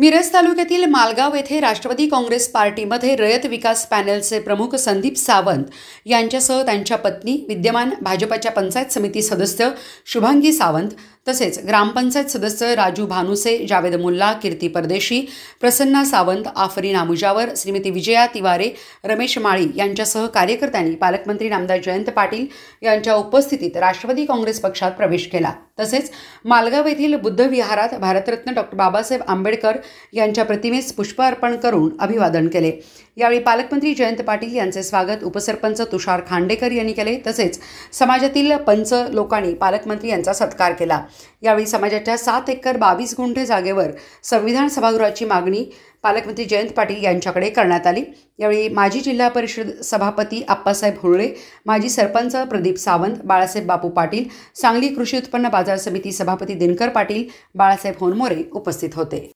मिरज तालुक्यातील मालगाव येथे राष्ट्रवादी काँग्रेस पार्टीमध्ये रयत विकास पॅनलचे प्रमुख संदीप सावंत यांच्यासह त्यांच्या पत्नी विद्यमान भाजपाच्या पंचायत समिती सदस्य शुभांगी सावंत तसेच ग्रामपंचायत सदस्य राजू भानुसे जावेद मुल्ला कीर्ती परदेशी प्रसन्ना सावंत आफरी नामुजावर श्रीमती विजया तिवारे रमेश माळी यांच्यासह कार्यकर्त्यांनी पालकमंत्री नामदार जयंत पाटील यांच्या उपस्थितीत राष्ट्रवादी काँग्रेस पक्षात प्रवेश केला तसेच मालगाव येथील बुद्ध विहारात भारतरत्न डॉक्टर बाबासाहेब आंबेडकर यांच्या प्रतिमेस पुष्प अर्पण करून अभिवादन केले यावेळी पालकमंत्री जयंत पाटील यांचे स्वागत उपसरपंच तुषार खांडेकर यांनी केले तसेच समाजातील पंच लोकांनी पालकमंत्री यांचा सत्कार केला यावेळी समाजाच्या सात एकर बावीस गुंठे जागेवर संविधान सभागृहाची मागणी पालकमंत्री जयंत पाटील यांच्याकडे करण्यात आली यावेळी माजी जिल्हा परिषद सभापती आप्पासाहेब होळे माजी सरपंच प्रदीप सावंत बाळासाहेब बापू पाटील सांगली कृषी उत्पन्न बाजार समिती सभापती दिनकर पाटील बाळासाहेब होनमोरे उपस्थित होते